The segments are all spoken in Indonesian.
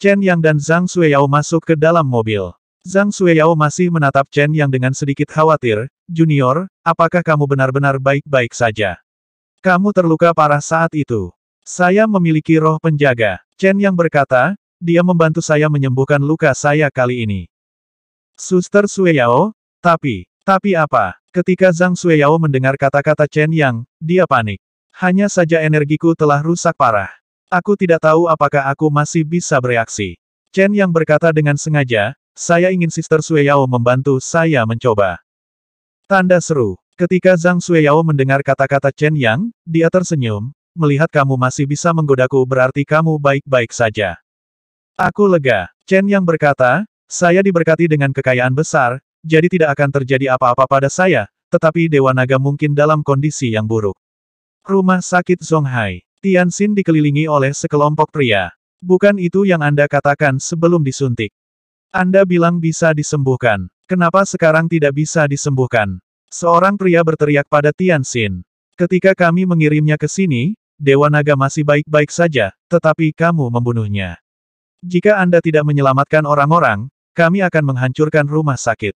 Chen Yang dan Zhang Xueyao masuk ke dalam mobil. Zhang Xueyao masih menatap Chen Yang dengan sedikit khawatir, Junior, apakah kamu benar-benar baik-baik saja? Kamu terluka parah saat itu. Saya memiliki roh penjaga. Chen Yang berkata, dia membantu saya menyembuhkan luka saya kali ini. Suster Xueyao, tapi, tapi apa? Ketika Zhang Xueyao mendengar kata-kata Chen Yang, dia panik. Hanya saja energiku telah rusak parah. Aku tidak tahu apakah aku masih bisa bereaksi. Chen yang berkata dengan sengaja, saya ingin Sister Sue Yao membantu saya mencoba. Tanda seru. Ketika Zhang Sue Yao mendengar kata-kata Chen Yang, dia tersenyum, melihat kamu masih bisa menggodaku berarti kamu baik-baik saja. Aku lega. Chen Yang berkata, saya diberkati dengan kekayaan besar, jadi tidak akan terjadi apa-apa pada saya, tetapi Dewa Naga mungkin dalam kondisi yang buruk. Rumah Sakit Zhonghai. Tian Xin dikelilingi oleh sekelompok pria. Bukan itu yang Anda katakan sebelum disuntik. Anda bilang bisa disembuhkan. Kenapa sekarang tidak bisa disembuhkan? Seorang pria berteriak pada Tian Xin. Ketika kami mengirimnya ke sini, Dewa Naga masih baik-baik saja, tetapi kamu membunuhnya. Jika Anda tidak menyelamatkan orang-orang, kami akan menghancurkan rumah sakit.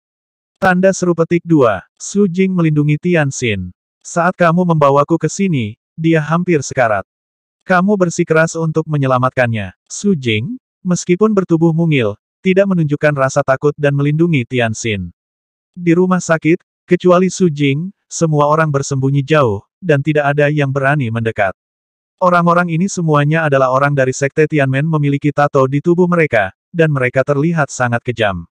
Tanda seru petik dua. Su Jing melindungi Tian Xin. Saat kamu membawaku ke sini, dia hampir sekarat. Kamu bersikeras untuk menyelamatkannya. Su Jing, meskipun bertubuh mungil, tidak menunjukkan rasa takut dan melindungi Tian Xin. Di rumah sakit, kecuali Su Jing, semua orang bersembunyi jauh, dan tidak ada yang berani mendekat. Orang-orang ini semuanya adalah orang dari Sekte Tianmen memiliki tato di tubuh mereka, dan mereka terlihat sangat kejam.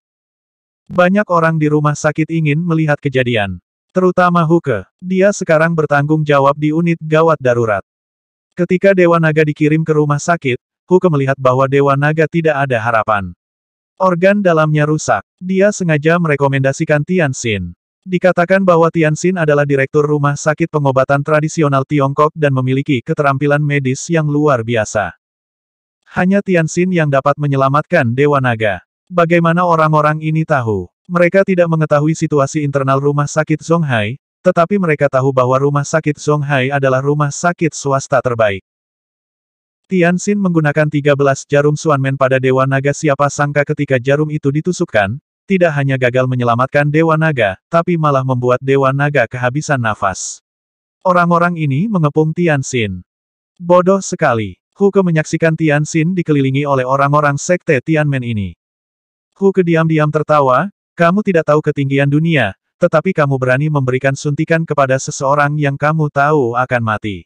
Banyak orang di rumah sakit ingin melihat kejadian. Terutama Huke. Dia sekarang bertanggung jawab di unit gawat darurat. Ketika Dewa Naga dikirim ke rumah sakit, Huke melihat bahwa Dewa Naga tidak ada harapan. Organ dalamnya rusak. Dia sengaja merekomendasikan Tian Xin. Dikatakan bahwa Tian Xin adalah direktur rumah sakit pengobatan tradisional Tiongkok dan memiliki keterampilan medis yang luar biasa. Hanya Tian Xin yang dapat menyelamatkan Dewa Naga. Bagaimana orang-orang ini tahu? Mereka tidak mengetahui situasi internal rumah sakit Songhai, tetapi mereka tahu bahwa rumah sakit Zhonghai adalah rumah sakit swasta terbaik. Tian Xin menggunakan 13 jarum suanmen pada Dewa Naga siapa sangka ketika jarum itu ditusukkan, tidak hanya gagal menyelamatkan Dewa Naga, tapi malah membuat Dewa Naga kehabisan nafas. Orang-orang ini mengepung Tian Xin. Bodoh sekali. Hu Ke menyaksikan Tian Xin dikelilingi oleh orang-orang sekte Tianmen ini. Hu Ke diam-diam tertawa, kamu tidak tahu ketinggian dunia, tetapi kamu berani memberikan suntikan kepada seseorang yang kamu tahu akan mati.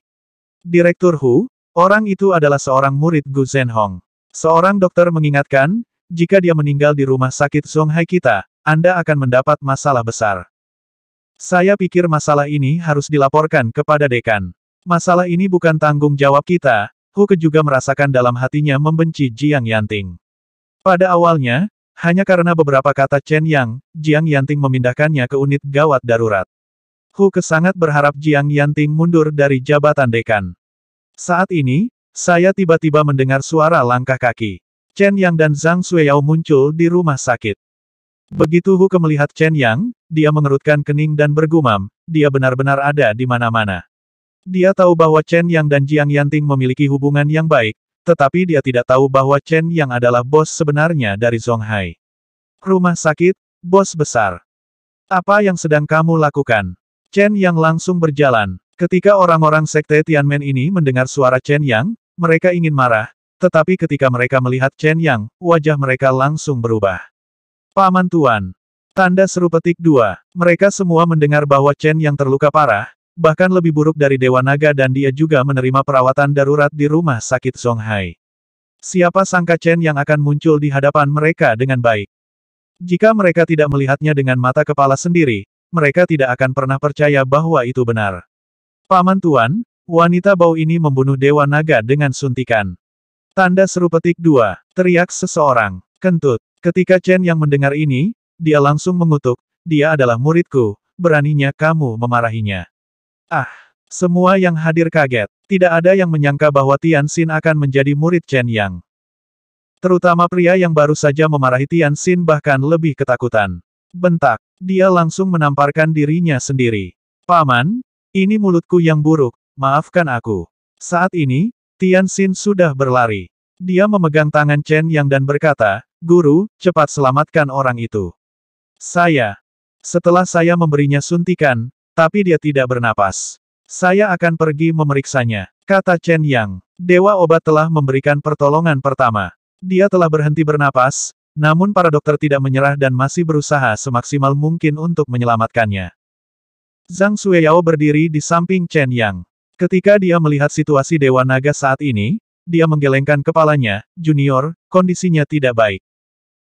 Direktur Hu, orang itu adalah seorang murid Gu Zhenhong. Seorang dokter mengingatkan, jika dia meninggal di rumah sakit Zhonghai kita, Anda akan mendapat masalah besar. Saya pikir masalah ini harus dilaporkan kepada dekan. Masalah ini bukan tanggung jawab kita, ke juga merasakan dalam hatinya membenci Jiang Yanting. Pada awalnya, hanya karena beberapa kata Chen Yang, Jiang Yanting memindahkannya ke unit gawat darurat. Hu ke sangat berharap Jiang Yanting mundur dari jabatan dekan. Saat ini, saya tiba-tiba mendengar suara langkah kaki. Chen Yang dan Zhang Xueyao muncul di rumah sakit. Begitu Hu ke melihat Chen Yang, dia mengerutkan kening dan bergumam, dia benar-benar ada di mana-mana. Dia tahu bahwa Chen Yang dan Jiang Yanting memiliki hubungan yang baik, tetapi dia tidak tahu bahwa Chen yang adalah bos sebenarnya dari Zhonghai Rumah sakit, bos besar. Apa yang sedang kamu lakukan? Chen yang langsung berjalan. Ketika orang-orang sekte Tianmen ini mendengar suara Chen yang, mereka ingin marah, tetapi ketika mereka melihat Chen Yang, wajah mereka langsung berubah. Paman Tuan. Tanda seru petik dua. Mereka semua mendengar bahwa Chen Yang terluka parah, bahkan lebih buruk dari Dewa Naga dan dia juga menerima perawatan darurat di rumah sakit Songhai. Siapa sangka Chen yang akan muncul di hadapan mereka dengan baik? Jika mereka tidak melihatnya dengan mata kepala sendiri, mereka tidak akan pernah percaya bahwa itu benar. Paman Tuan, wanita bau ini membunuh Dewa Naga dengan suntikan. Tanda seru petik dua, teriak seseorang, kentut. Ketika Chen yang mendengar ini, dia langsung mengutuk, dia adalah muridku, beraninya kamu memarahinya. Ah! Semua yang hadir kaget. Tidak ada yang menyangka bahwa Tian Xin akan menjadi murid Chen Yang. Terutama pria yang baru saja memarahi Tian Xin bahkan lebih ketakutan. Bentak, dia langsung menamparkan dirinya sendiri. Paman, ini mulutku yang buruk, maafkan aku. Saat ini, Tian Xin sudah berlari. Dia memegang tangan Chen Yang dan berkata, Guru, cepat selamatkan orang itu. Saya. Setelah saya memberinya suntikan, tapi dia tidak bernapas. Saya akan pergi memeriksanya, kata Chen Yang. Dewa obat telah memberikan pertolongan pertama. Dia telah berhenti bernapas, namun para dokter tidak menyerah dan masih berusaha semaksimal mungkin untuk menyelamatkannya. Zhang Xueyao berdiri di samping Chen Yang. Ketika dia melihat situasi Dewa Naga saat ini, dia menggelengkan kepalanya, Junior, kondisinya tidak baik.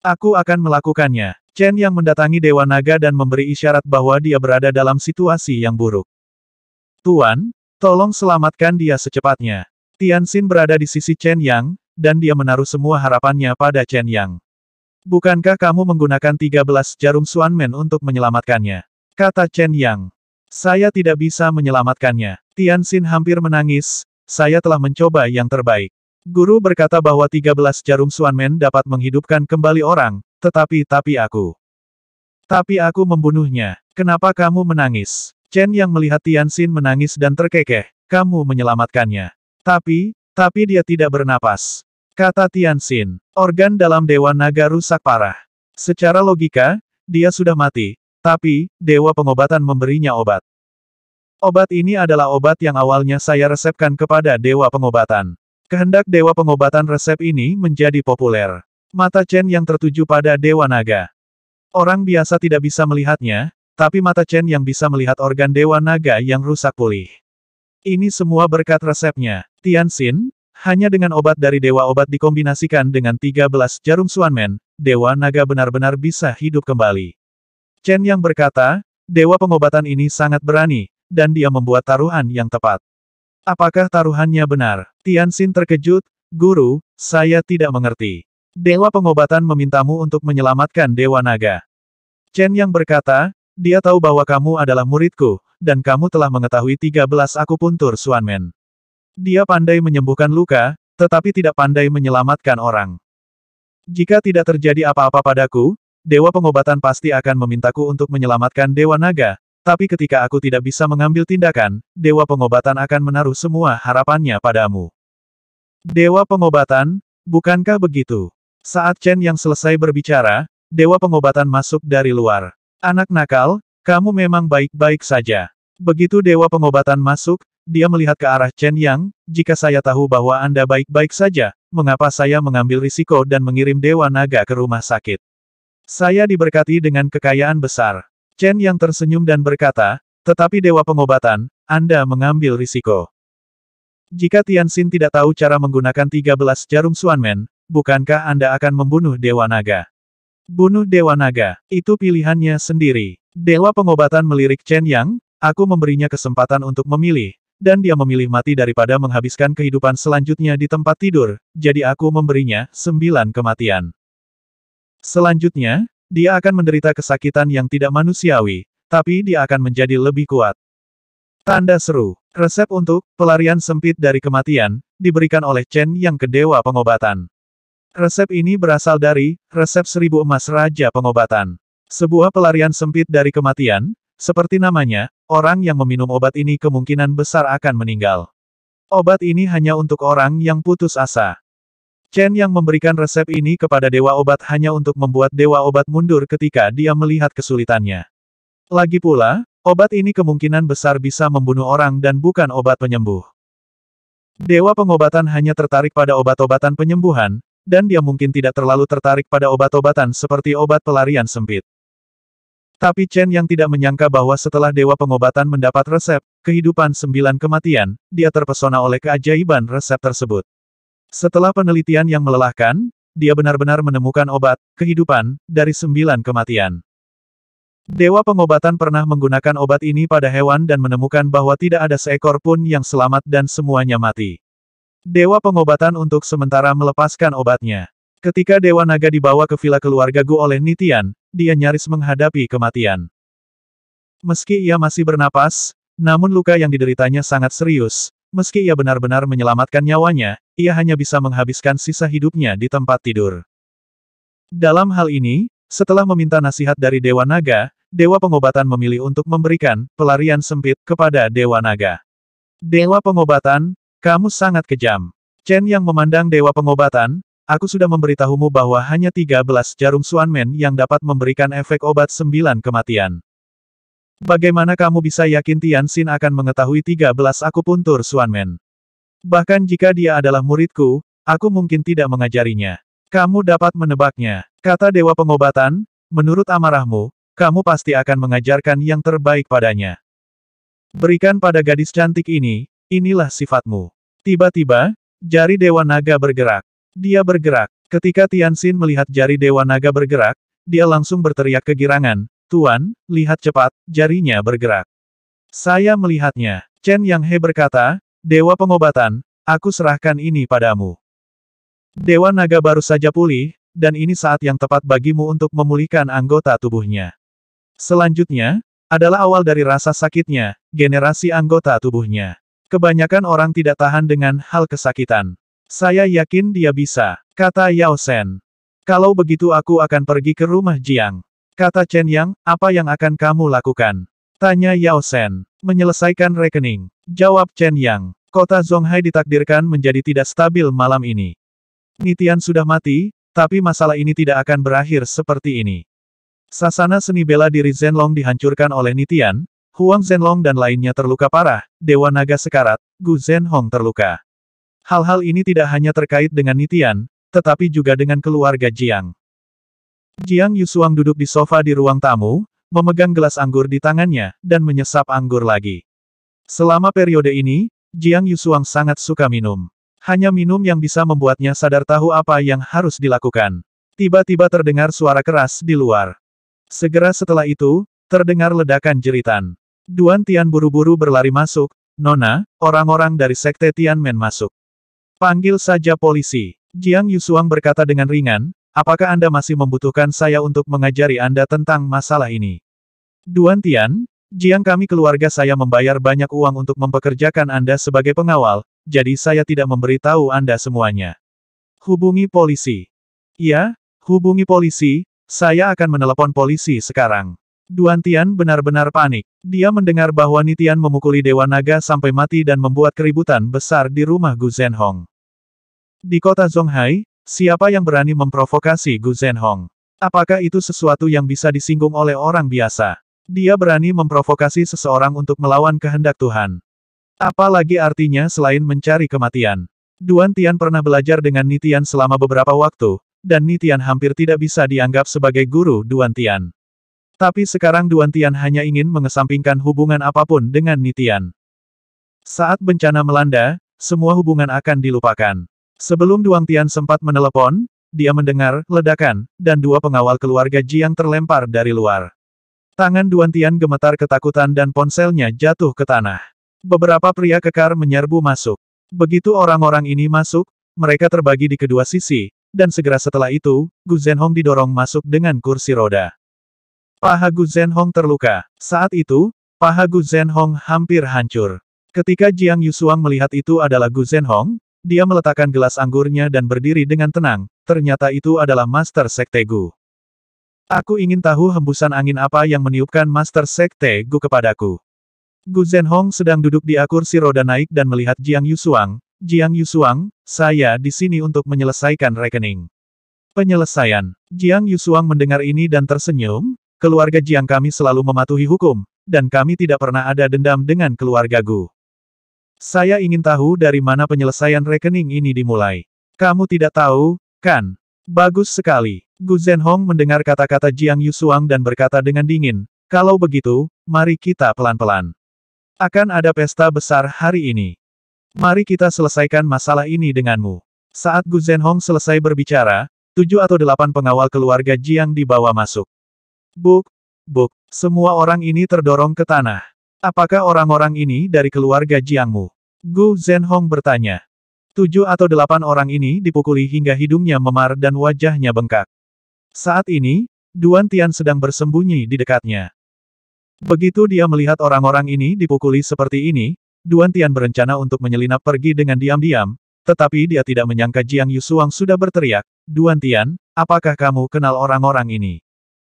Aku akan melakukannya. Chen yang mendatangi Dewa Naga dan memberi isyarat bahwa dia berada dalam situasi yang buruk. Tuan, tolong selamatkan dia secepatnya. Tian Xin berada di sisi Chen Yang, dan dia menaruh semua harapannya pada Chen Yang. Bukankah kamu menggunakan 13 jarum Suanmen untuk menyelamatkannya? Kata Chen Yang. Saya tidak bisa menyelamatkannya. Tian Xin hampir menangis, saya telah mencoba yang terbaik. Guru berkata bahwa 13 jarum Suanmen dapat menghidupkan kembali orang, tetapi tapi aku. Tapi aku membunuhnya. Kenapa kamu menangis? Chen yang melihat Tian Xin menangis dan terkekeh, kamu menyelamatkannya. Tapi, tapi dia tidak bernapas. Kata Tian Xin, organ dalam Dewa Naga rusak parah. Secara logika, dia sudah mati, tapi, Dewa Pengobatan memberinya obat. Obat ini adalah obat yang awalnya saya resepkan kepada Dewa Pengobatan. Kehendak Dewa Pengobatan resep ini menjadi populer. Mata Chen yang tertuju pada Dewa Naga. Orang biasa tidak bisa melihatnya, tapi mata Chen yang bisa melihat organ Dewa Naga yang rusak pulih. Ini semua berkat resepnya. Tian Xin. hanya dengan obat dari Dewa Obat dikombinasikan dengan 13 jarum Suanmen, Dewa Naga benar-benar bisa hidup kembali. Chen yang berkata, Dewa pengobatan ini sangat berani, dan dia membuat taruhan yang tepat. Apakah taruhannya benar? Tian Xin terkejut, Guru, saya tidak mengerti. Dewa pengobatan memintamu untuk menyelamatkan Dewa Naga. Chen yang berkata, dia tahu bahwa kamu adalah muridku, dan kamu telah mengetahui 13 akupuntur Suanmen. Dia pandai menyembuhkan luka, tetapi tidak pandai menyelamatkan orang. Jika tidak terjadi apa-apa padaku, Dewa pengobatan pasti akan memintaku untuk menyelamatkan Dewa Naga, tapi ketika aku tidak bisa mengambil tindakan, Dewa Pengobatan akan menaruh semua harapannya padamu. Dewa Pengobatan, bukankah begitu? Saat Chen yang selesai berbicara, Dewa Pengobatan masuk dari luar. Anak nakal, kamu memang baik-baik saja. Begitu Dewa Pengobatan masuk, dia melihat ke arah Chen Yang, jika saya tahu bahwa Anda baik-baik saja, mengapa saya mengambil risiko dan mengirim Dewa Naga ke rumah sakit? Saya diberkati dengan kekayaan besar. Chen Yang tersenyum dan berkata, tetapi Dewa Pengobatan, Anda mengambil risiko. Jika Tian Xin tidak tahu cara menggunakan 13 jarum Suanmen, bukankah Anda akan membunuh Dewa Naga? Bunuh Dewa Naga, itu pilihannya sendiri. Dewa pengobatan melirik Chen Yang, aku memberinya kesempatan untuk memilih, dan dia memilih mati daripada menghabiskan kehidupan selanjutnya di tempat tidur, jadi aku memberinya sembilan kematian. Selanjutnya, dia akan menderita kesakitan yang tidak manusiawi, tapi dia akan menjadi lebih kuat. Tanda seru, resep untuk pelarian sempit dari kematian, diberikan oleh Chen yang ke Dewa Pengobatan. Resep ini berasal dari resep seribu emas raja pengobatan. Sebuah pelarian sempit dari kematian, seperti namanya, orang yang meminum obat ini kemungkinan besar akan meninggal. Obat ini hanya untuk orang yang putus asa. Chen yang memberikan resep ini kepada dewa obat hanya untuk membuat dewa obat mundur ketika dia melihat kesulitannya. Lagi pula, obat ini kemungkinan besar bisa membunuh orang dan bukan obat penyembuh. Dewa pengobatan hanya tertarik pada obat-obatan penyembuhan, dan dia mungkin tidak terlalu tertarik pada obat-obatan seperti obat pelarian sempit. Tapi Chen yang tidak menyangka bahwa setelah Dewa Pengobatan mendapat resep, kehidupan sembilan kematian, dia terpesona oleh keajaiban resep tersebut. Setelah penelitian yang melelahkan, dia benar-benar menemukan obat, kehidupan, dari sembilan kematian. Dewa Pengobatan pernah menggunakan obat ini pada hewan dan menemukan bahwa tidak ada seekor pun yang selamat dan semuanya mati. Dewa pengobatan untuk sementara melepaskan obatnya. Ketika Dewa Naga dibawa ke villa keluarga Gu oleh Nitian, dia nyaris menghadapi kematian. Meski ia masih bernapas, namun luka yang dideritanya sangat serius. Meski ia benar-benar menyelamatkan nyawanya, ia hanya bisa menghabiskan sisa hidupnya di tempat tidur. Dalam hal ini, setelah meminta nasihat dari Dewa Naga, Dewa Pengobatan memilih untuk memberikan pelarian sempit kepada Dewa Naga. Dewa Pengobatan, kamu sangat kejam. Chen yang memandang Dewa Pengobatan, aku sudah memberitahumu bahwa hanya 13 jarum suanmen yang dapat memberikan efek obat sembilan kematian. Bagaimana kamu bisa yakin Tian Xin akan mengetahui 13 akupuntur suanmen? Bahkan jika dia adalah muridku, aku mungkin tidak mengajarinya. Kamu dapat menebaknya. Kata Dewa Pengobatan, menurut amarahmu, kamu pasti akan mengajarkan yang terbaik padanya. Berikan pada gadis cantik ini, inilah sifatmu. Tiba-tiba, jari Dewa Naga bergerak. Dia bergerak. Ketika Tianxin melihat jari Dewa Naga bergerak, dia langsung berteriak kegirangan, Tuan, lihat cepat, jarinya bergerak. Saya melihatnya. Chen Yang He berkata, Dewa Pengobatan, aku serahkan ini padamu. Dewa Naga baru saja pulih, dan ini saat yang tepat bagimu untuk memulihkan anggota tubuhnya. Selanjutnya, adalah awal dari rasa sakitnya, generasi anggota tubuhnya. Kebanyakan orang tidak tahan dengan hal kesakitan. Saya yakin dia bisa, kata Yao Shen. Kalau begitu aku akan pergi ke rumah Jiang. Kata Chen Yang, apa yang akan kamu lakukan? Tanya Yao Shen. Menyelesaikan rekening. Jawab Chen Yang. Kota Zhonghai ditakdirkan menjadi tidak stabil malam ini. Nitian sudah mati, tapi masalah ini tidak akan berakhir seperti ini. Sasana seni bela diri Zenlong dihancurkan oleh Nitian, Huang Zhenlong dan lainnya terluka parah, Dewa Naga Sekarat, Gu Zhenhong terluka. Hal-hal ini tidak hanya terkait dengan Nitian, tetapi juga dengan keluarga Jiang. Jiang Yusuang duduk di sofa di ruang tamu, memegang gelas anggur di tangannya, dan menyesap anggur lagi. Selama periode ini, Jiang Yusuang sangat suka minum. Hanya minum yang bisa membuatnya sadar tahu apa yang harus dilakukan. Tiba-tiba terdengar suara keras di luar. Segera setelah itu, terdengar ledakan jeritan. Duan Tian buru-buru berlari masuk, Nona, orang-orang dari Sekte Tianmen masuk. Panggil saja polisi. Jiang Yusuang berkata dengan ringan, apakah Anda masih membutuhkan saya untuk mengajari Anda tentang masalah ini? Duan Tian, Jiang kami keluarga saya membayar banyak uang untuk mempekerjakan Anda sebagai pengawal, jadi saya tidak memberitahu Anda semuanya. Hubungi polisi. Ya, hubungi polisi, saya akan menelepon polisi sekarang. Duan Tian benar-benar panik. Dia mendengar bahwa Nitian memukuli Dewa Naga sampai mati dan membuat keributan besar di rumah Gu Zhenhong. Di kota Zhonghai, siapa yang berani memprovokasi Gu Zhenhong? Apakah itu sesuatu yang bisa disinggung oleh orang biasa? Dia berani memprovokasi seseorang untuk melawan kehendak Tuhan. Apalagi artinya selain mencari kematian. Duan Tian pernah belajar dengan Nitian selama beberapa waktu, dan Nitian hampir tidak bisa dianggap sebagai guru Duan Tian. Tapi sekarang Duan Tian hanya ingin mengesampingkan hubungan apapun dengan Nitian. Saat bencana melanda, semua hubungan akan dilupakan. Sebelum Duan Tian sempat menelepon, dia mendengar ledakan, dan dua pengawal keluarga Jiang terlempar dari luar. Tangan Duan Tian gemetar ketakutan dan ponselnya jatuh ke tanah. Beberapa pria kekar menyerbu masuk. Begitu orang-orang ini masuk, mereka terbagi di kedua sisi, dan segera setelah itu, Gu Zhenhong didorong masuk dengan kursi roda. Paha Gu Zhenhong terluka. Saat itu, paha Gu Zhenhong hampir hancur. Ketika Jiang Yusuang melihat itu adalah Gu Zhenhong, dia meletakkan gelas anggurnya dan berdiri dengan tenang, ternyata itu adalah Master Sekte Gu. Aku ingin tahu hembusan angin apa yang meniupkan Master Sekte Gu kepadaku. Gu Zhenhong sedang duduk di akursi roda naik dan melihat Jiang Yusuang. Jiang Yusuang, saya di sini untuk menyelesaikan rekening. Penyelesaian. Jiang Yusuang mendengar ini dan tersenyum, Keluarga Jiang kami selalu mematuhi hukum, dan kami tidak pernah ada dendam dengan keluarga Gu. Saya ingin tahu dari mana penyelesaian rekening ini dimulai. Kamu tidak tahu, kan? Bagus sekali. Gu Zhenhong mendengar kata-kata Jiang Yusuang dan berkata dengan dingin, kalau begitu, mari kita pelan-pelan. Akan ada pesta besar hari ini. Mari kita selesaikan masalah ini denganmu. Saat Gu Zhenhong selesai berbicara, tujuh atau delapan pengawal keluarga Jiang dibawa masuk. Buk, buk, semua orang ini terdorong ke tanah. Apakah orang-orang ini dari keluarga Jiangmu? Gu Zhenhong bertanya. Tujuh atau delapan orang ini dipukuli hingga hidungnya memar dan wajahnya bengkak. Saat ini, Duan Tian sedang bersembunyi di dekatnya. Begitu dia melihat orang-orang ini dipukuli seperti ini, Duan Tian berencana untuk menyelinap pergi dengan diam-diam, tetapi dia tidak menyangka Jiang Yusuang sudah berteriak, Duan Tian, apakah kamu kenal orang-orang ini?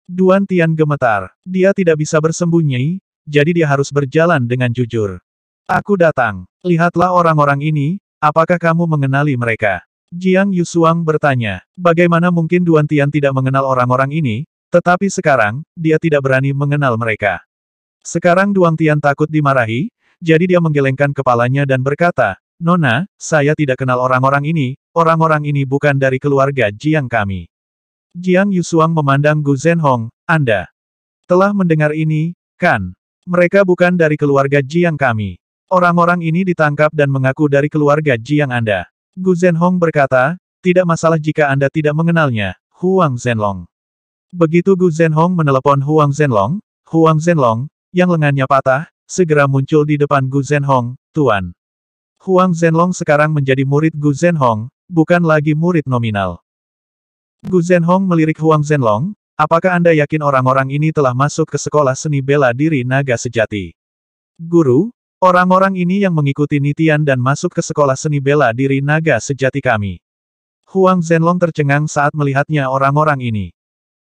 Duan Tian gemetar. Dia tidak bisa bersembunyi, jadi dia harus berjalan dengan jujur. Aku datang. Lihatlah orang-orang ini, apakah kamu mengenali mereka? Jiang Yusuang bertanya. Bagaimana mungkin Duan Tian tidak mengenal orang-orang ini, tetapi sekarang, dia tidak berani mengenal mereka. Sekarang Duan Tian takut dimarahi, jadi dia menggelengkan kepalanya dan berkata, Nona, saya tidak kenal orang-orang ini, orang-orang ini bukan dari keluarga Jiang kami. Jiang Yusuang memandang Gu Zhenhong, Anda telah mendengar ini, kan? Mereka bukan dari keluarga Jiang kami. Orang-orang ini ditangkap dan mengaku dari keluarga Jiang Anda. Gu Zhenhong berkata, tidak masalah jika Anda tidak mengenalnya, Huang Zhenlong. Begitu Gu Zhenhong menelepon Huang Zhenlong, Huang Zhenlong, yang lengannya patah, segera muncul di depan Gu Zhenhong, Tuan. Huang Zhenlong sekarang menjadi murid Gu Zhenhong, bukan lagi murid nominal. Gu Zhenhong melirik Huang Zhenlong, apakah Anda yakin orang-orang ini telah masuk ke sekolah seni bela diri naga sejati? Guru, orang-orang ini yang mengikuti Nitian dan masuk ke sekolah seni bela diri naga sejati kami. Huang Zhenlong tercengang saat melihatnya orang-orang ini.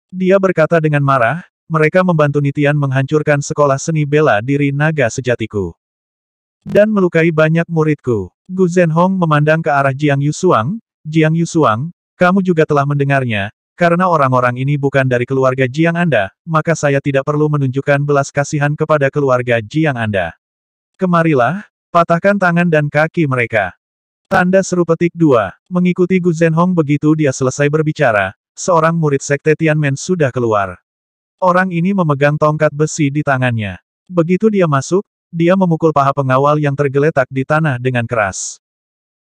Dia berkata dengan marah, mereka membantu Nitian menghancurkan sekolah seni bela diri naga sejatiku. Dan melukai banyak muridku. Gu Zhenhong memandang ke arah Jiang Yusuang, Jiang Yusuang, kamu juga telah mendengarnya, karena orang-orang ini bukan dari keluarga Jiang Anda, maka saya tidak perlu menunjukkan belas kasihan kepada keluarga Jiang Anda. Kemarilah, patahkan tangan dan kaki mereka. Tanda seru petik 2. Mengikuti Gu Zhenhong begitu dia selesai berbicara, seorang murid sekte Tianmen sudah keluar. Orang ini memegang tongkat besi di tangannya. Begitu dia masuk, dia memukul paha pengawal yang tergeletak di tanah dengan keras.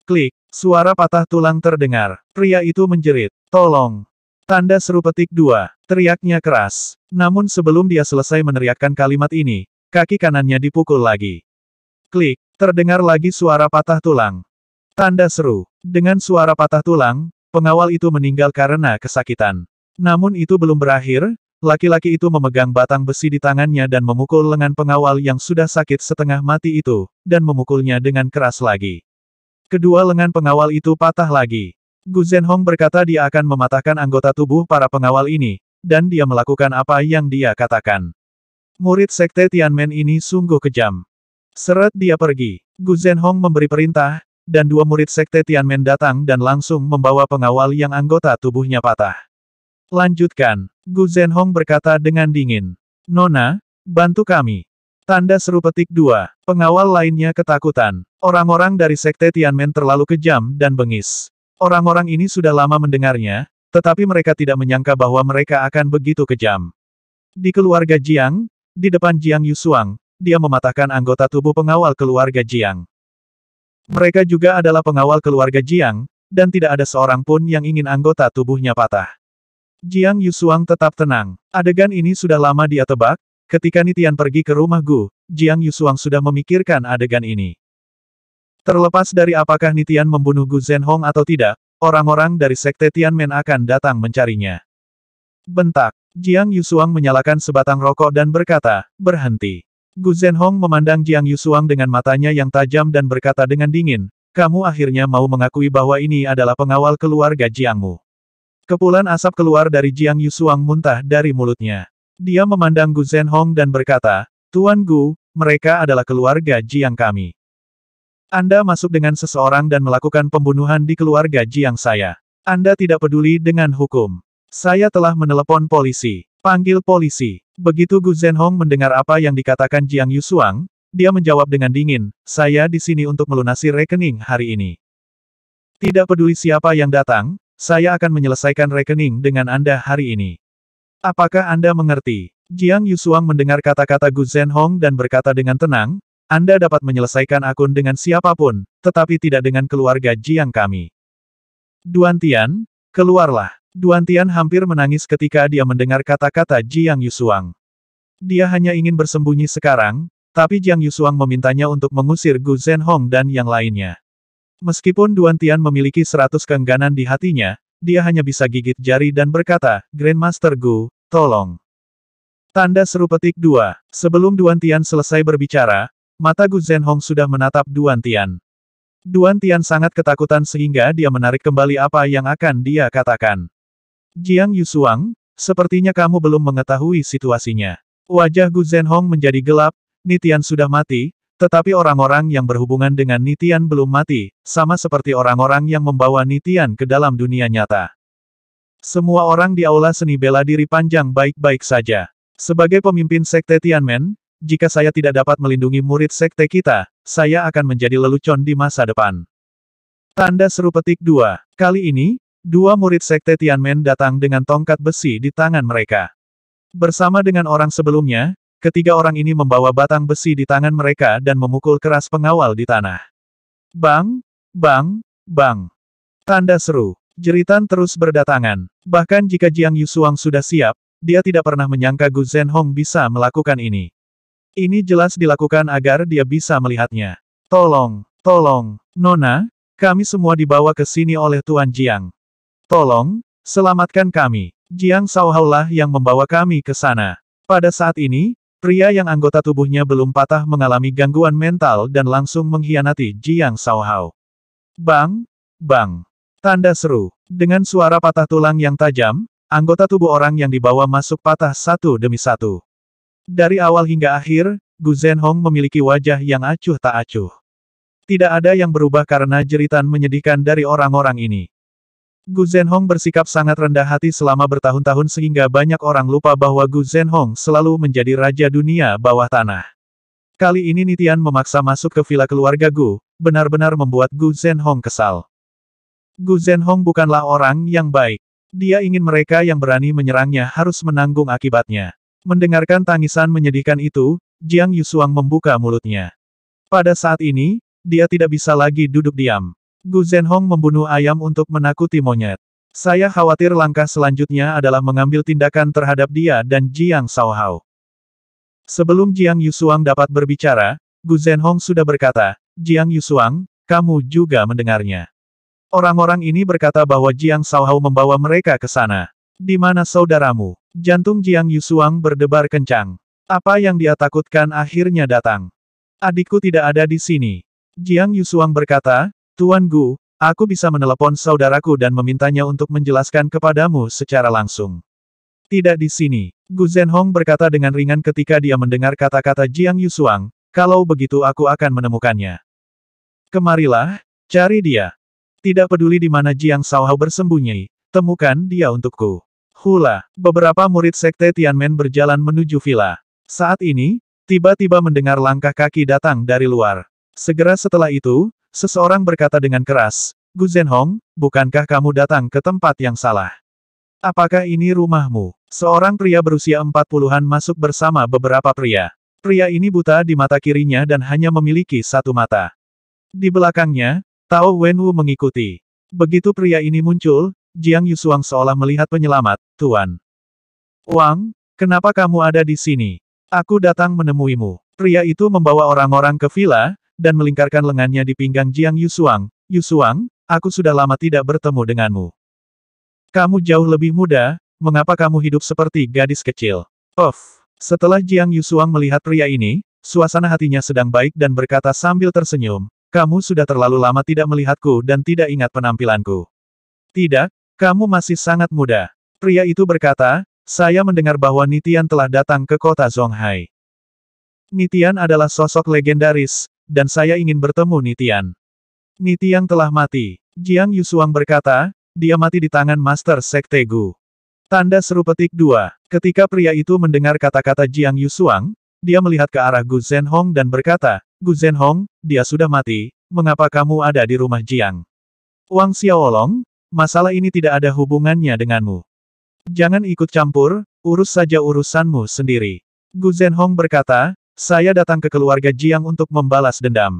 Klik. Suara patah tulang terdengar. Pria itu menjerit. Tolong. Tanda seru petik dua. Teriaknya keras. Namun sebelum dia selesai meneriakkan kalimat ini, kaki kanannya dipukul lagi. Klik. Terdengar lagi suara patah tulang. Tanda seru. Dengan suara patah tulang, pengawal itu meninggal karena kesakitan. Namun itu belum berakhir, laki-laki itu memegang batang besi di tangannya dan memukul lengan pengawal yang sudah sakit setengah mati itu, dan memukulnya dengan keras lagi. Kedua lengan pengawal itu patah lagi. Gu Zhenhong berkata dia akan mematahkan anggota tubuh para pengawal ini, dan dia melakukan apa yang dia katakan. Murid sekte Tianmen ini sungguh kejam. Seret dia pergi. Gu Zhenhong memberi perintah, dan dua murid sekte Tianmen datang dan langsung membawa pengawal yang anggota tubuhnya patah. Lanjutkan, Gu Zhenhong berkata dengan dingin. Nona, bantu kami. Tanda seru petik dua. Pengawal lainnya ketakutan. Orang-orang dari Sekte Tianmen terlalu kejam dan bengis. Orang-orang ini sudah lama mendengarnya, tetapi mereka tidak menyangka bahwa mereka akan begitu kejam. Di keluarga Jiang, di depan Jiang Yusuang, dia mematahkan anggota tubuh pengawal keluarga Jiang. Mereka juga adalah pengawal keluarga Jiang, dan tidak ada seorang pun yang ingin anggota tubuhnya patah. Jiang Yusuang tetap tenang. Adegan ini sudah lama dia tebak, Ketika Nitian pergi ke rumah Gu, Jiang Yusuang sudah memikirkan adegan ini. Terlepas dari apakah Nitian membunuh Gu Zhenhong atau tidak, orang-orang dari Sekte Tianmen akan datang mencarinya. Bentak, Jiang Yusuang menyalakan sebatang rokok dan berkata, berhenti. Gu Zhenhong memandang Jiang Yusuang dengan matanya yang tajam dan berkata dengan dingin, kamu akhirnya mau mengakui bahwa ini adalah pengawal keluarga Jiangmu. Kepulan asap keluar dari Jiang Yusuang muntah dari mulutnya. Dia memandang Gu Zhenhong dan berkata, Tuan Gu, mereka adalah keluarga Jiang kami. Anda masuk dengan seseorang dan melakukan pembunuhan di keluarga Jiang saya. Anda tidak peduli dengan hukum. Saya telah menelepon polisi. Panggil polisi. Begitu Gu Zhenhong mendengar apa yang dikatakan Jiang Yusuang, dia menjawab dengan dingin, saya di sini untuk melunasi rekening hari ini. Tidak peduli siapa yang datang, saya akan menyelesaikan rekening dengan Anda hari ini. Apakah Anda mengerti? Jiang Yusuang mendengar kata-kata Gu Zhenhong dan berkata dengan tenang, Anda dapat menyelesaikan akun dengan siapapun, tetapi tidak dengan keluarga Jiang kami. Duan Tian, keluarlah. Duan Tian hampir menangis ketika dia mendengar kata-kata Jiang Yusuang. Dia hanya ingin bersembunyi sekarang, tapi Jiang Yusuang memintanya untuk mengusir Gu Zhenhong dan yang lainnya. Meskipun Duan Tian memiliki seratus keengganan di hatinya, dia hanya bisa gigit jari dan berkata, Grandmaster Gu, Tolong. Tanda seru petik dua Sebelum Duan Tian selesai berbicara, mata Gu Zhenhong sudah menatap Duan Tian. Duan Tian sangat ketakutan sehingga dia menarik kembali apa yang akan dia katakan. Jiang Yusuang, sepertinya kamu belum mengetahui situasinya. Wajah Gu Zhenhong menjadi gelap, Nitian sudah mati, tetapi orang-orang yang berhubungan dengan Nitian belum mati, sama seperti orang-orang yang membawa Nitian ke dalam dunia nyata. Semua orang di aula seni bela diri panjang baik-baik saja. Sebagai pemimpin sekte Tianmen, jika saya tidak dapat melindungi murid sekte kita, saya akan menjadi lelucon di masa depan. Tanda seru petik 2. Kali ini, dua murid sekte Tianmen datang dengan tongkat besi di tangan mereka. Bersama dengan orang sebelumnya, ketiga orang ini membawa batang besi di tangan mereka dan memukul keras pengawal di tanah. Bang, bang, bang. Tanda seru. Jeritan terus berdatangan. Bahkan jika Jiang Yusuang sudah siap, dia tidak pernah menyangka Gu Zhenhong bisa melakukan ini. Ini jelas dilakukan agar dia bisa melihatnya. Tolong, tolong, Nona, kami semua dibawa ke sini oleh Tuan Jiang. Tolong, selamatkan kami. Jiang Sauhaulah yang membawa kami ke sana. Pada saat ini, pria yang anggota tubuhnya belum patah mengalami gangguan mental dan langsung mengkhianati Jiang Sauhao. Bang, bang. Tanda seru. Dengan suara patah tulang yang tajam, anggota tubuh orang yang dibawa masuk patah satu demi satu. Dari awal hingga akhir, Gu Zhenhong memiliki wajah yang acuh tak acuh. Tidak ada yang berubah karena jeritan menyedihkan dari orang-orang ini. Gu Zhenhong bersikap sangat rendah hati selama bertahun-tahun sehingga banyak orang lupa bahwa Gu Zhenhong selalu menjadi raja dunia bawah tanah. Kali ini Nitian memaksa masuk ke villa keluarga Gu, benar-benar membuat Gu Zhenhong kesal. Gu Zhenhong bukanlah orang yang baik. Dia ingin mereka yang berani menyerangnya harus menanggung akibatnya. Mendengarkan tangisan menyedihkan itu, Jiang Yusuang membuka mulutnya. Pada saat ini, dia tidak bisa lagi duduk diam. Gu Zhenhong membunuh ayam untuk menakuti monyet. Saya khawatir langkah selanjutnya adalah mengambil tindakan terhadap dia dan Jiang Shaohao. Sebelum Jiang Yusuang dapat berbicara, Gu Zhenhong sudah berkata, Jiang Yusuang, kamu juga mendengarnya. Orang-orang ini berkata bahwa Jiang Shaohao membawa mereka ke sana. Di mana saudaramu? Jantung Jiang Yusuang berdebar kencang. Apa yang dia takutkan akhirnya datang. Adikku tidak ada di sini. Jiang Yusuang berkata, Tuan Gu, aku bisa menelepon saudaraku dan memintanya untuk menjelaskan kepadamu secara langsung. Tidak di sini. Gu Zhenhong berkata dengan ringan ketika dia mendengar kata-kata Jiang Yusuang, kalau begitu aku akan menemukannya. Kemarilah, cari dia. Tidak peduli di mana Jiang Shaohao bersembunyi, temukan dia untukku. Hula, beberapa murid sekte Tianmen berjalan menuju villa. Saat ini, tiba-tiba mendengar langkah kaki datang dari luar. Segera setelah itu, seseorang berkata dengan keras, Gu Zhenhong, bukankah kamu datang ke tempat yang salah? Apakah ini rumahmu? Seorang pria berusia empat puluhan masuk bersama beberapa pria. Pria ini buta di mata kirinya dan hanya memiliki satu mata. Di belakangnya, Tao Wenwu mengikuti. Begitu pria ini muncul, Jiang Yusuang seolah melihat penyelamat, Tuan. Wang, kenapa kamu ada di sini? Aku datang menemuimu. Pria itu membawa orang-orang ke villa, dan melingkarkan lengannya di pinggang Jiang Yusuang. Yusuang, aku sudah lama tidak bertemu denganmu. Kamu jauh lebih muda, mengapa kamu hidup seperti gadis kecil? Of. Setelah Jiang Yusuang melihat pria ini, suasana hatinya sedang baik dan berkata sambil tersenyum, kamu sudah terlalu lama tidak melihatku dan tidak ingat penampilanku. Tidak, kamu masih sangat muda. Pria itu berkata, saya mendengar bahwa Nitian telah datang ke kota Zhonghai. Nitian adalah sosok legendaris, dan saya ingin bertemu Nitian. Nitian telah mati. Jiang Yusuang berkata, dia mati di tangan Master Sekte Gu. Tanda seru petik dua. Ketika pria itu mendengar kata-kata Jiang Yusuang, dia melihat ke arah Gu Zhenhong dan berkata, Gu Zhenhong, dia sudah mati, mengapa kamu ada di rumah Jiang? Wang Xiaolong, masalah ini tidak ada hubungannya denganmu. Jangan ikut campur, urus saja urusanmu sendiri. Gu Zhenhong berkata, saya datang ke keluarga Jiang untuk membalas dendam.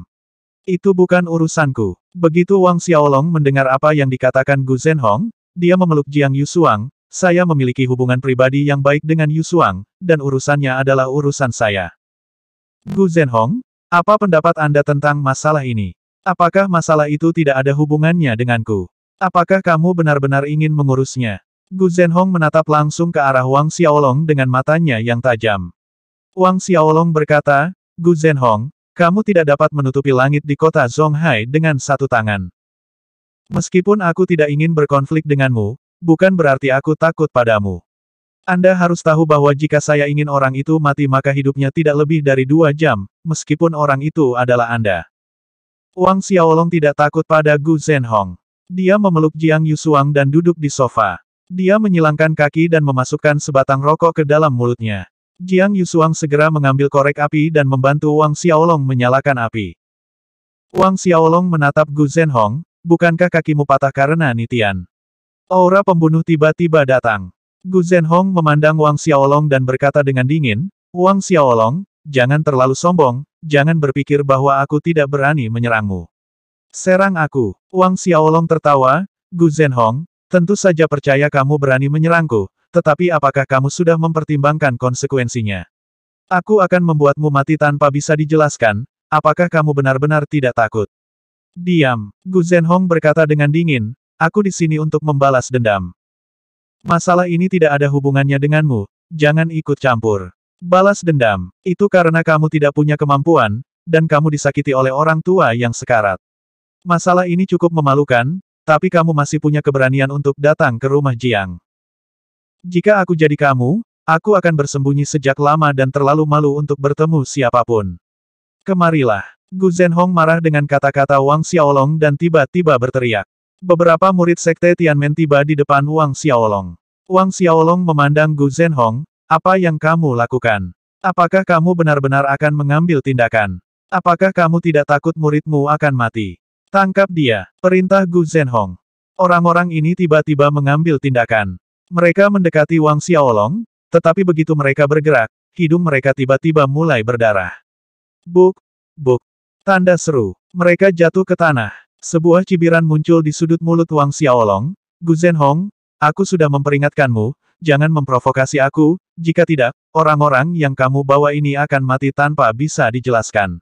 Itu bukan urusanku. Begitu Wang Xiaolong mendengar apa yang dikatakan Gu Zhenhong, dia memeluk Jiang Yusuang, saya memiliki hubungan pribadi yang baik dengan Yusuang, dan urusannya adalah urusan saya. Gu Zhenhong, apa pendapat Anda tentang masalah ini? Apakah masalah itu tidak ada hubungannya denganku? Apakah kamu benar-benar ingin mengurusnya? Gu Zhenhong menatap langsung ke arah Wang Xiaolong dengan matanya yang tajam. Wang Xiaolong berkata, Gu Zhenhong, kamu tidak dapat menutupi langit di kota Zhonghai dengan satu tangan. Meskipun aku tidak ingin berkonflik denganmu, bukan berarti aku takut padamu. Anda harus tahu bahwa jika saya ingin orang itu mati maka hidupnya tidak lebih dari dua jam, meskipun orang itu adalah Anda. Wang Xiaolong tidak takut pada Gu Zhenhong. Dia memeluk Jiang Yusuang dan duduk di sofa. Dia menyilangkan kaki dan memasukkan sebatang rokok ke dalam mulutnya. Jiang Yusuang segera mengambil korek api dan membantu Wang Xiaolong menyalakan api. Wang Xiaolong menatap Gu Zhenhong, bukankah kakimu patah karena nitian? Aura pembunuh tiba-tiba datang. Gu Zhenhong memandang Wang Xiaolong dan berkata dengan dingin, Wang Xiaolong, jangan terlalu sombong, jangan berpikir bahwa aku tidak berani menyerangmu. Serang aku. Wang Xiaolong tertawa, Gu Zhenhong, tentu saja percaya kamu berani menyerangku, tetapi apakah kamu sudah mempertimbangkan konsekuensinya? Aku akan membuatmu mati tanpa bisa dijelaskan, apakah kamu benar-benar tidak takut? Diam, Gu Zhenhong berkata dengan dingin, aku di sini untuk membalas dendam. Masalah ini tidak ada hubungannya denganmu, jangan ikut campur. Balas dendam, itu karena kamu tidak punya kemampuan, dan kamu disakiti oleh orang tua yang sekarat. Masalah ini cukup memalukan, tapi kamu masih punya keberanian untuk datang ke rumah Jiang. Jika aku jadi kamu, aku akan bersembunyi sejak lama dan terlalu malu untuk bertemu siapapun. Kemarilah. Gu Zhenhong marah dengan kata-kata Wang Xiaolong dan tiba-tiba berteriak. Beberapa murid sekte Tianmen tiba di depan Wang Xiaolong. Wang Xiaolong memandang Gu Zhenhong, apa yang kamu lakukan? Apakah kamu benar-benar akan mengambil tindakan? Apakah kamu tidak takut muridmu akan mati? Tangkap dia, perintah Gu Zhenhong. Orang-orang ini tiba-tiba mengambil tindakan. Mereka mendekati Wang Xiaolong, tetapi begitu mereka bergerak, hidung mereka tiba-tiba mulai berdarah. Buk, buk, tanda seru. Mereka jatuh ke tanah. Sebuah cibiran muncul di sudut mulut Wang Xiaolong, Gu Hong, aku sudah memperingatkanmu, jangan memprovokasi aku, jika tidak, orang-orang yang kamu bawa ini akan mati tanpa bisa dijelaskan.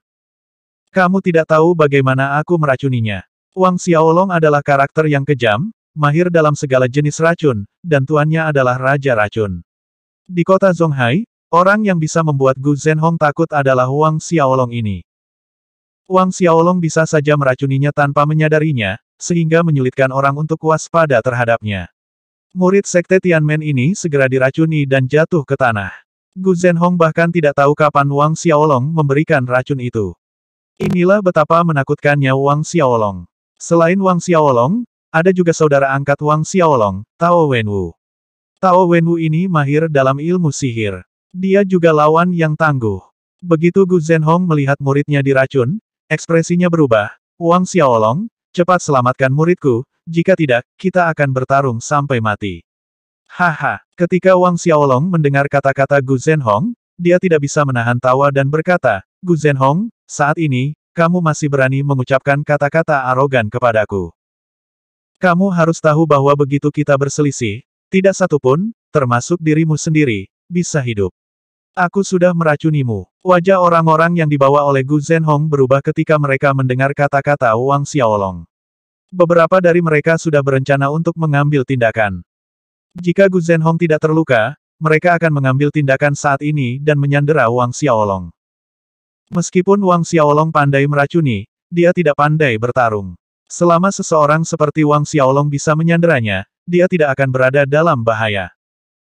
Kamu tidak tahu bagaimana aku meracuninya. Wang Xiaolong adalah karakter yang kejam, mahir dalam segala jenis racun, dan tuannya adalah Raja Racun. Di kota Zhonghai, orang yang bisa membuat Gu Zhenhong takut adalah Wang Xiaolong ini. Wang Xiaolong bisa saja meracuninya tanpa menyadarinya, sehingga menyulitkan orang untuk waspada terhadapnya. Murid Sekte Tianmen ini segera diracuni dan jatuh ke tanah. Gu Zhenhong bahkan tidak tahu kapan Wang Xiaolong memberikan racun itu. Inilah betapa menakutkannya Wang Xiaolong. Selain Wang Xiaolong, ada juga saudara angkat Wang Xiaolong, Tao Wenwu. Tao Wenwu ini mahir dalam ilmu sihir. Dia juga lawan yang tangguh. Begitu Gu Zhenhong melihat muridnya diracun, Ekspresinya berubah. Wang Xiaolong, cepat selamatkan muridku, jika tidak, kita akan bertarung sampai mati. Haha, ketika Wang Xiaolong mendengar kata-kata Gu Zhenhong, dia tidak bisa menahan tawa dan berkata, Gu Zhenhong, saat ini, kamu masih berani mengucapkan kata-kata arogan kepadaku. Kamu harus tahu bahwa begitu kita berselisih, tidak satupun, termasuk dirimu sendiri, bisa hidup. Aku sudah meracunimu. Wajah orang-orang yang dibawa oleh Gu Zhenhong berubah ketika mereka mendengar kata-kata Wang Xiaolong. Beberapa dari mereka sudah berencana untuk mengambil tindakan. Jika Gu Zhenhong tidak terluka, mereka akan mengambil tindakan saat ini dan menyandera Wang Xiaolong. Meskipun Wang Xiaolong pandai meracuni, dia tidak pandai bertarung. Selama seseorang seperti Wang Xiaolong bisa menyanderanya, dia tidak akan berada dalam bahaya.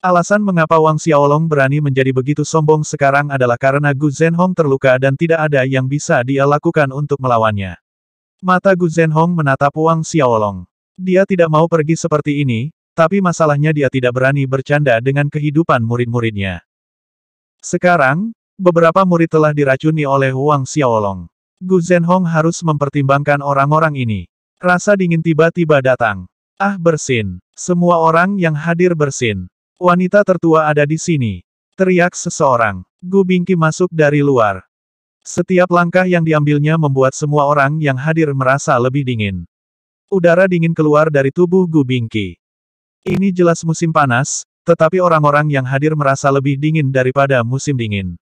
Alasan mengapa Wang Xiaolong berani menjadi begitu sombong sekarang adalah karena Gu Zhenhong terluka dan tidak ada yang bisa dia lakukan untuk melawannya. Mata Gu Zhenhong menatap Wang Xiaolong. Dia tidak mau pergi seperti ini, tapi masalahnya dia tidak berani bercanda dengan kehidupan murid-muridnya. Sekarang, beberapa murid telah diracuni oleh Wang Xiaolong. Gu Zhenhong harus mempertimbangkan orang-orang ini. Rasa dingin tiba-tiba datang. Ah bersin. Semua orang yang hadir bersin. Wanita tertua ada di sini. Teriak seseorang. Gu Bingki masuk dari luar. Setiap langkah yang diambilnya membuat semua orang yang hadir merasa lebih dingin. Udara dingin keluar dari tubuh Gu Bingki. Ini jelas musim panas, tetapi orang-orang yang hadir merasa lebih dingin daripada musim dingin.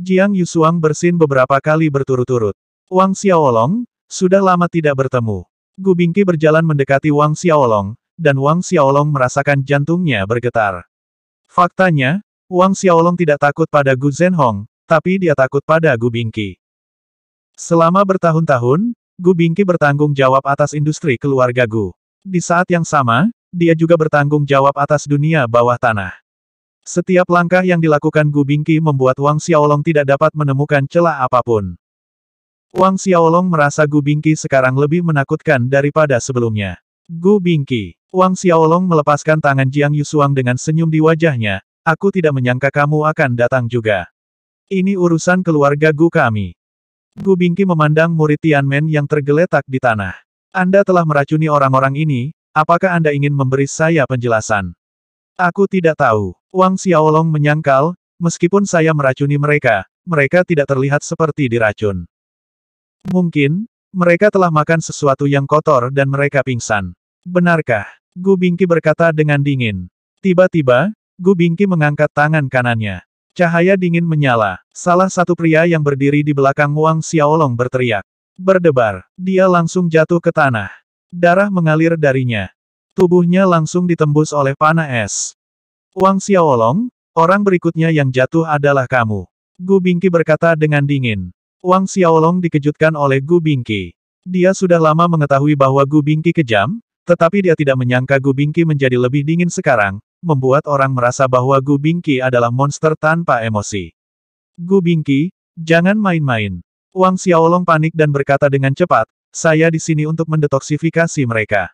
Jiang Yusuang bersin beberapa kali berturut-turut. Wang Xiaolong, sudah lama tidak bertemu. Gu Bingki berjalan mendekati Wang Xiaolong, dan Wang Xiaolong merasakan jantungnya bergetar. Faktanya, Wang Xiaolong tidak takut pada Gu Zhenhong, tapi dia takut pada Gu Bingqi. Selama bertahun-tahun, Gu Bingqi bertanggung jawab atas industri keluarga Gu. Di saat yang sama, dia juga bertanggung jawab atas dunia bawah tanah. Setiap langkah yang dilakukan Gu Bingqi membuat Wang Xiaolong tidak dapat menemukan celah apapun. Wang Xiaolong merasa Gu Bingqi sekarang lebih menakutkan daripada sebelumnya. Gu Bingqi. Wang Xiaolong melepaskan tangan Jiang Yusuang dengan senyum di wajahnya, aku tidak menyangka kamu akan datang juga. Ini urusan keluarga Gu kami. Gu Bingqi memandang murid Tianmen yang tergeletak di tanah. Anda telah meracuni orang-orang ini, apakah Anda ingin memberi saya penjelasan? Aku tidak tahu. Wang Xiaolong menyangkal, meskipun saya meracuni mereka, mereka tidak terlihat seperti diracun. Mungkin, mereka telah makan sesuatu yang kotor dan mereka pingsan. Benarkah? Gu Bingqi berkata dengan dingin. Tiba-tiba, Gu Bingqi mengangkat tangan kanannya. Cahaya dingin menyala. Salah satu pria yang berdiri di belakang Wang Xiaolong berteriak. Berdebar, dia langsung jatuh ke tanah. Darah mengalir darinya. Tubuhnya langsung ditembus oleh panah es. Wang Xiaolong, orang berikutnya yang jatuh adalah kamu. Gu Bingqi berkata dengan dingin. Wang Xiaolong dikejutkan oleh Gu Bingqi. Dia sudah lama mengetahui bahwa Gu Bingqi kejam, tetapi dia tidak menyangka Gu Bingqi menjadi lebih dingin sekarang, membuat orang merasa bahwa Gu Bingqi adalah monster tanpa emosi. Gu Bingqi, jangan main-main. Wang Xiaolong panik dan berkata dengan cepat, saya di sini untuk mendetoksifikasi mereka.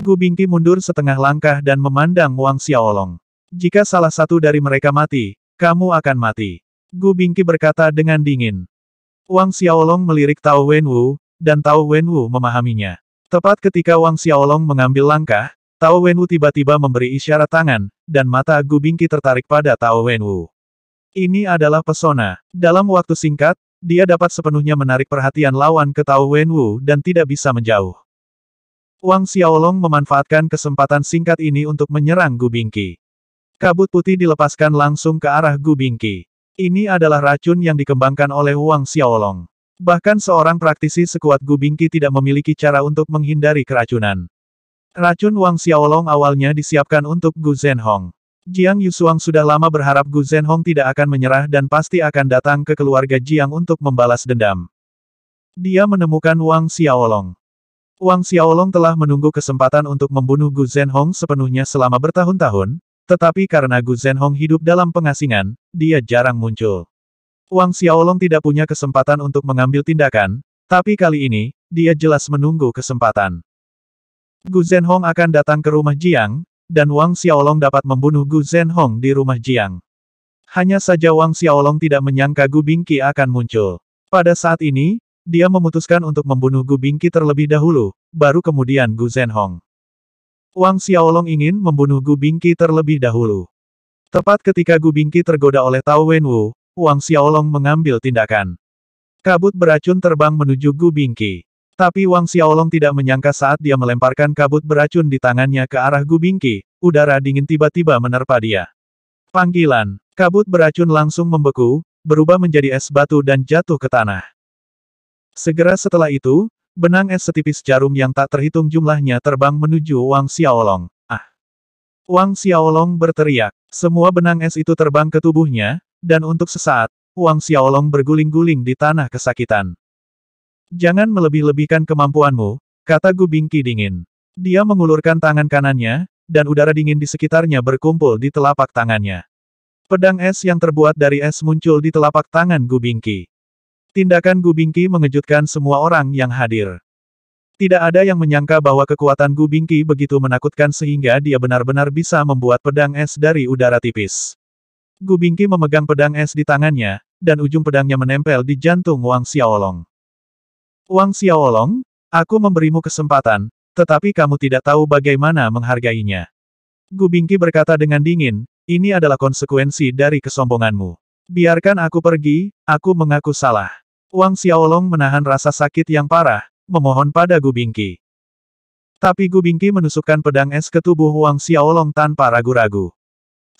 Gu Bingqi mundur setengah langkah dan memandang Wang Xiaolong. Jika salah satu dari mereka mati, kamu akan mati. Gu Bingqi berkata dengan dingin. Wang Xiaolong melirik Tao Wenwu, dan Tao Wenwu memahaminya. Tepat ketika Wang Xiaolong mengambil langkah, Tao Wenwu tiba-tiba memberi isyarat tangan, dan mata Gu Bingqi tertarik pada Tao Wenwu. Ini adalah pesona. Dalam waktu singkat, dia dapat sepenuhnya menarik perhatian lawan ke Tao Wenwu dan tidak bisa menjauh. Wang Xiaolong memanfaatkan kesempatan singkat ini untuk menyerang Gu Bingqi. Kabut putih dilepaskan langsung ke arah Gu Bingqi. Ini adalah racun yang dikembangkan oleh Wang Xiaolong. Bahkan seorang praktisi sekuat Gu Bingqi tidak memiliki cara untuk menghindari keracunan. Racun Wang Xiaolong awalnya disiapkan untuk Gu Zhenhong. Jiang Yusuang sudah lama berharap Gu Zhenhong tidak akan menyerah dan pasti akan datang ke keluarga Jiang untuk membalas dendam. Dia menemukan Wang Xiaolong. Wang Xiaolong telah menunggu kesempatan untuk membunuh Gu Zhenhong sepenuhnya selama bertahun-tahun, tetapi karena Gu Zhenhong hidup dalam pengasingan, dia jarang muncul. Wang Xiaolong tidak punya kesempatan untuk mengambil tindakan, tapi kali ini, dia jelas menunggu kesempatan. Gu Zhenhong akan datang ke rumah Jiang, dan Wang Xiaolong dapat membunuh Gu Zhenhong di rumah Jiang. Hanya saja Wang Xiaolong tidak menyangka Gu Bingqi akan muncul. Pada saat ini, dia memutuskan untuk membunuh Gu Bingqi terlebih dahulu, baru kemudian Gu Zhenhong. Wang Xiaolong ingin membunuh Gu Bingqi terlebih dahulu. Tepat ketika Gu Bingqi tergoda oleh Tao Wenwu, Wang Xiaolong mengambil tindakan. Kabut beracun terbang menuju Gu Bingqi. Tapi Wang Xiaolong tidak menyangka saat dia melemparkan kabut beracun di tangannya ke arah Gu Bingqi, udara dingin tiba-tiba menerpa dia. Panggilan, kabut beracun langsung membeku, berubah menjadi es batu dan jatuh ke tanah. Segera setelah itu, benang es setipis jarum yang tak terhitung jumlahnya terbang menuju Wang Xiaolong. Ah! Wang Xiaolong berteriak. Semua benang es itu terbang ke tubuhnya, dan untuk sesaat, Wang Xiaolong berguling-guling di tanah kesakitan. Jangan melebih-lebihkan kemampuanmu, kata Gu Bingqi dingin. Dia mengulurkan tangan kanannya, dan udara dingin di sekitarnya berkumpul di telapak tangannya. Pedang es yang terbuat dari es muncul di telapak tangan Gu Bingqi. Tindakan Gu Bingqi mengejutkan semua orang yang hadir. Tidak ada yang menyangka bahwa kekuatan Gu Bingqi begitu menakutkan sehingga dia benar-benar bisa membuat pedang es dari udara tipis. Gubingki memegang pedang es di tangannya, dan ujung pedangnya menempel di jantung Wang Xiaolong. Wang Xiaolong, aku memberimu kesempatan, tetapi kamu tidak tahu bagaimana menghargainya. Gubingki berkata dengan dingin, ini adalah konsekuensi dari kesombonganmu. Biarkan aku pergi, aku mengaku salah. Wang Xiaolong menahan rasa sakit yang parah, memohon pada Gubingki. Tapi Gubingki menusukkan pedang es ke tubuh Wang Xiaolong tanpa ragu-ragu.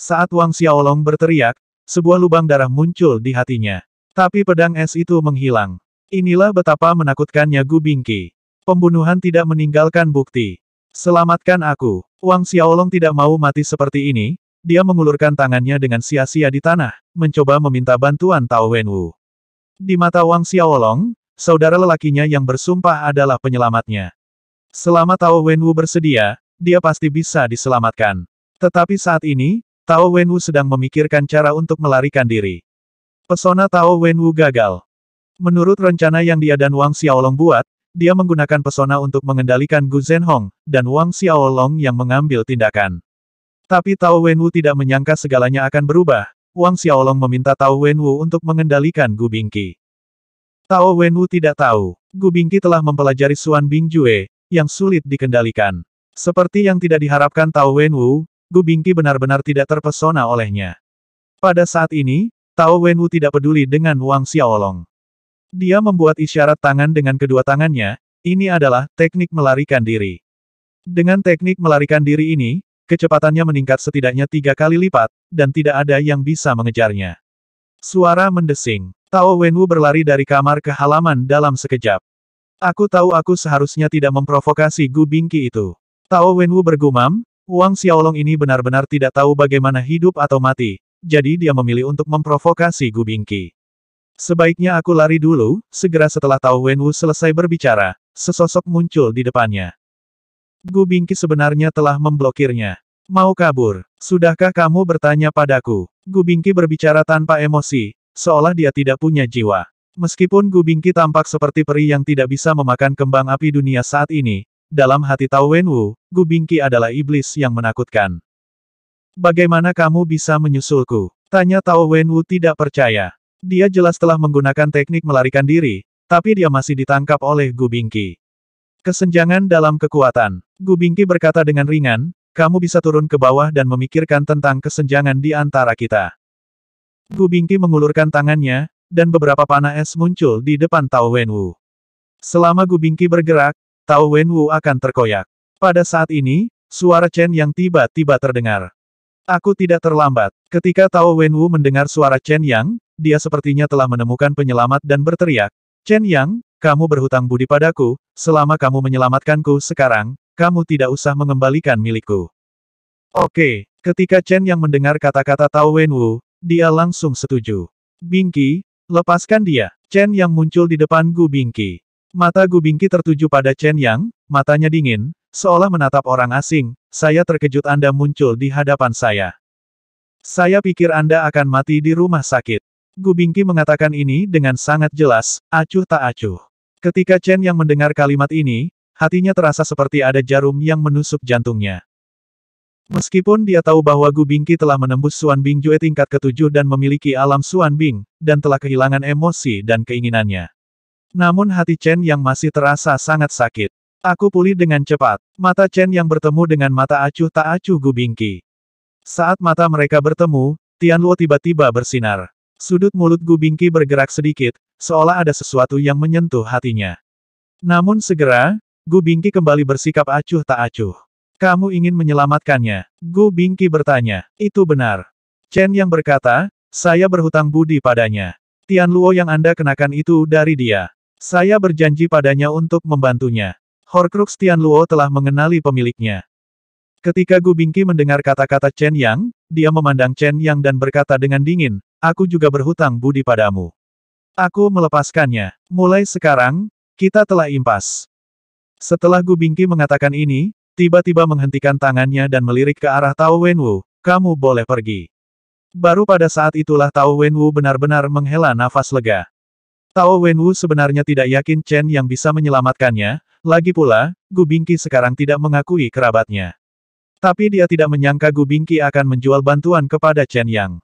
Saat Wang Xiaolong berteriak, sebuah lubang darah muncul di hatinya. Tapi pedang es itu menghilang. Inilah betapa menakutkannya Gu Bingqi. Pembunuhan tidak meninggalkan bukti. Selamatkan aku. Wang Xiaolong tidak mau mati seperti ini, dia mengulurkan tangannya dengan sia-sia di tanah, mencoba meminta bantuan Tao Wenwu. Di mata Wang Xiaolong, saudara lelakinya yang bersumpah adalah penyelamatnya. Selama Tao Wenwu bersedia, dia pasti bisa diselamatkan. Tetapi saat ini, Tao Wenwu sedang memikirkan cara untuk melarikan diri. Pesona Tao Wenwu gagal. Menurut rencana yang dia dan Wang Xiaolong buat, dia menggunakan pesona untuk mengendalikan Gu Zhenhong, dan Wang Xiaolong yang mengambil tindakan. Tapi Tao Wenwu tidak menyangka segalanya akan berubah, Wang Xiaolong meminta Tao Wenwu untuk mengendalikan Gu Bingqi. Tao Wenwu tidak tahu, Gu Bingqi telah mempelajari Xuan Bingjue, yang sulit dikendalikan. Seperti yang tidak diharapkan Tao Wenwu, Gu Bingqi benar-benar tidak terpesona olehnya. Pada saat ini, Tao Wenwu tidak peduli dengan Wang Xiaolong. Dia membuat isyarat tangan dengan kedua tangannya, ini adalah teknik melarikan diri. Dengan teknik melarikan diri ini, kecepatannya meningkat setidaknya tiga kali lipat, dan tidak ada yang bisa mengejarnya. Suara mendesing, Tao Wenwu berlari dari kamar ke halaman dalam sekejap. Aku tahu aku seharusnya tidak memprovokasi Gu Bingqi itu. Tao Wenwu bergumam, Wang Xiaolong ini benar-benar tidak tahu bagaimana hidup atau mati, jadi dia memilih untuk memprovokasi Gu Bingqi. Sebaiknya aku lari dulu, segera setelah Tao Wenwu selesai berbicara, sesosok muncul di depannya. Gu Bingqi sebenarnya telah memblokirnya. Mau kabur, sudahkah kamu bertanya padaku? Gu Bingqi berbicara tanpa emosi, seolah dia tidak punya jiwa. Meskipun Gu Bingqi tampak seperti peri yang tidak bisa memakan kembang api dunia saat ini, dalam hati Tao Wenwu, Gu Bingqi adalah iblis yang menakutkan. Bagaimana kamu bisa menyusulku? Tanya Tao Wenwu tidak percaya. Dia jelas telah menggunakan teknik melarikan diri, tapi dia masih ditangkap oleh Gu Bingqi. Kesenjangan dalam kekuatan. Gu Bingqi berkata dengan ringan, kamu bisa turun ke bawah dan memikirkan tentang kesenjangan di antara kita. Gu Bingqi mengulurkan tangannya, dan beberapa panah es muncul di depan Tao Wenwu. Selama Gu Bingqi bergerak, Tao Wenwu akan terkoyak. Pada saat ini, suara Chen yang tiba-tiba terdengar. Aku tidak terlambat. Ketika Tao Wenwu mendengar suara Chen Yang, dia sepertinya telah menemukan penyelamat dan berteriak, Chen Yang, kamu berhutang budi padaku, selama kamu menyelamatkanku sekarang, kamu tidak usah mengembalikan milikku. Oke, ketika Chen Yang mendengar kata-kata Tao Wenwu, dia langsung setuju. Bingki, lepaskan dia. Chen Yang muncul di depan Gu Bingki. Mata Gubingki tertuju pada Chen Yang, matanya dingin, seolah menatap orang asing, saya terkejut Anda muncul di hadapan saya. Saya pikir Anda akan mati di rumah sakit. Gubingki mengatakan ini dengan sangat jelas, acuh tak acuh. Ketika Chen yang mendengar kalimat ini, hatinya terasa seperti ada jarum yang menusuk jantungnya. Meskipun dia tahu bahwa Gu Bingqi telah menembus Suan Bing Jue tingkat ketujuh dan memiliki alam Suan Bing, dan telah kehilangan emosi dan keinginannya. Namun hati Chen yang masih terasa sangat sakit. Aku pulih dengan cepat. Mata Chen yang bertemu dengan mata acuh tak acuh Gubingki. Saat mata mereka bertemu, Tian Luo tiba-tiba bersinar. Sudut mulut Gubingki bergerak sedikit, seolah ada sesuatu yang menyentuh hatinya. Namun segera, Gubingki kembali bersikap acuh tak acuh. Kamu ingin menyelamatkannya? Gu Bingqi bertanya. Itu benar. Chen yang berkata, saya berhutang budi padanya. Tian Luo yang Anda kenakan itu dari dia. Saya berjanji padanya untuk membantunya. Horcrux Tianluo telah mengenali pemiliknya. Ketika Gu Bingqi mendengar kata-kata Chen Yang, dia memandang Chen Yang dan berkata dengan dingin, aku juga berhutang budi padamu. Aku melepaskannya. Mulai sekarang, kita telah impas. Setelah Gu Bingqi mengatakan ini, tiba-tiba menghentikan tangannya dan melirik ke arah Tao Wenwu, kamu boleh pergi. Baru pada saat itulah Tao Wenwu benar-benar menghela nafas lega. Tao Wenwu sebenarnya tidak yakin Chen yang bisa menyelamatkannya, lagi pula, Gu Bingqi sekarang tidak mengakui kerabatnya. Tapi dia tidak menyangka Gu Bingqi akan menjual bantuan kepada Chen Yang.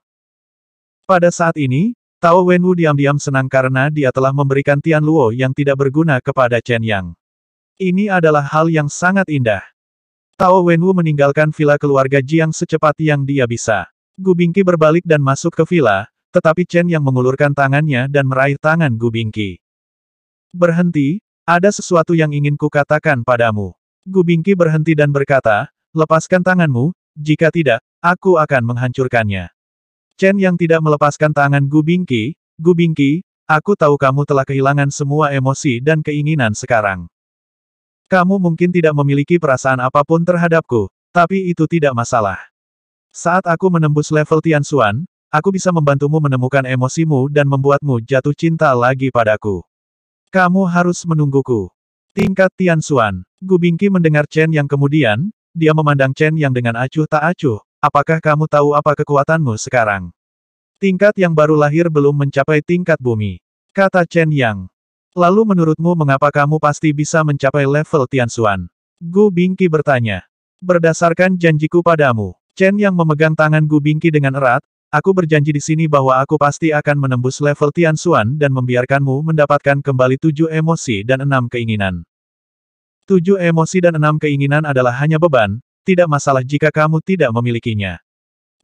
Pada saat ini, Tao Wenwu diam-diam senang karena dia telah memberikan Tian Luo yang tidak berguna kepada Chen Yang. Ini adalah hal yang sangat indah. Tao Wenwu meninggalkan villa keluarga Jiang secepat yang dia bisa. Gu Bingqi berbalik dan masuk ke villa, tetapi Chen yang mengulurkan tangannya dan meraih tangan Gu Bingqi. Berhenti, ada sesuatu yang ingin kukatakan padamu. Gu Bingqi berhenti dan berkata, lepaskan tanganmu, jika tidak, aku akan menghancurkannya. Chen yang tidak melepaskan tangan Gu Bingqi, Gu Bingqi, aku tahu kamu telah kehilangan semua emosi dan keinginan sekarang. Kamu mungkin tidak memiliki perasaan apapun terhadapku, tapi itu tidak masalah. Saat aku menembus level Tian Xuan, Aku bisa membantumu menemukan emosimu dan membuatmu jatuh cinta lagi padaku. Kamu harus menungguku. Tingkat Tian Xuan. Gu Bingqi mendengar Chen yang kemudian, dia memandang Chen yang dengan acuh tak acuh, apakah kamu tahu apa kekuatanmu sekarang? Tingkat yang baru lahir belum mencapai tingkat bumi. Kata Chen Yang. Lalu menurutmu mengapa kamu pasti bisa mencapai level Tian Xuan? Gu Bingqi bertanya. Berdasarkan janjiku padamu, Chen Yang memegang tangan Gu Bingqi dengan erat, Aku berjanji di sini bahwa aku pasti akan menembus level Tian Xuan dan membiarkanmu mendapatkan kembali tujuh emosi dan enam keinginan. Tujuh emosi dan enam keinginan adalah hanya beban, tidak masalah jika kamu tidak memilikinya.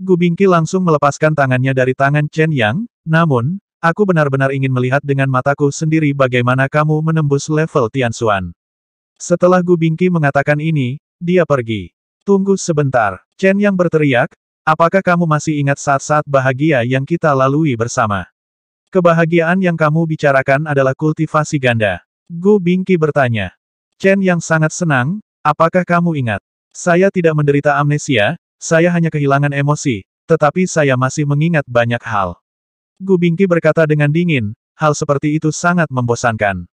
Bingqi langsung melepaskan tangannya dari tangan Chen Yang, namun, aku benar-benar ingin melihat dengan mataku sendiri bagaimana kamu menembus level Tian Xuan. Setelah Gu Bingqi mengatakan ini, dia pergi. Tunggu sebentar, Chen Yang berteriak, Apakah kamu masih ingat saat-saat bahagia yang kita lalui bersama? Kebahagiaan yang kamu bicarakan adalah kultivasi ganda. Gu Bingki bertanya. Chen yang sangat senang, apakah kamu ingat? Saya tidak menderita amnesia, saya hanya kehilangan emosi, tetapi saya masih mengingat banyak hal. Gu Bingki berkata dengan dingin, hal seperti itu sangat membosankan.